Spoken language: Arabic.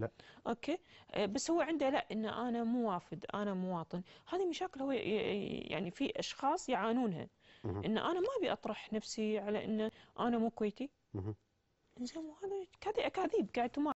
لا اوكي آه، بس هو عنده لا ان انا مو وافد انا مواطن هذه مشاكل هو يعني في اشخاص يعانونها ان انا ما ابي اطرح نفسي على ان انا مو كويتي زين وهذا اكاذيب قاعد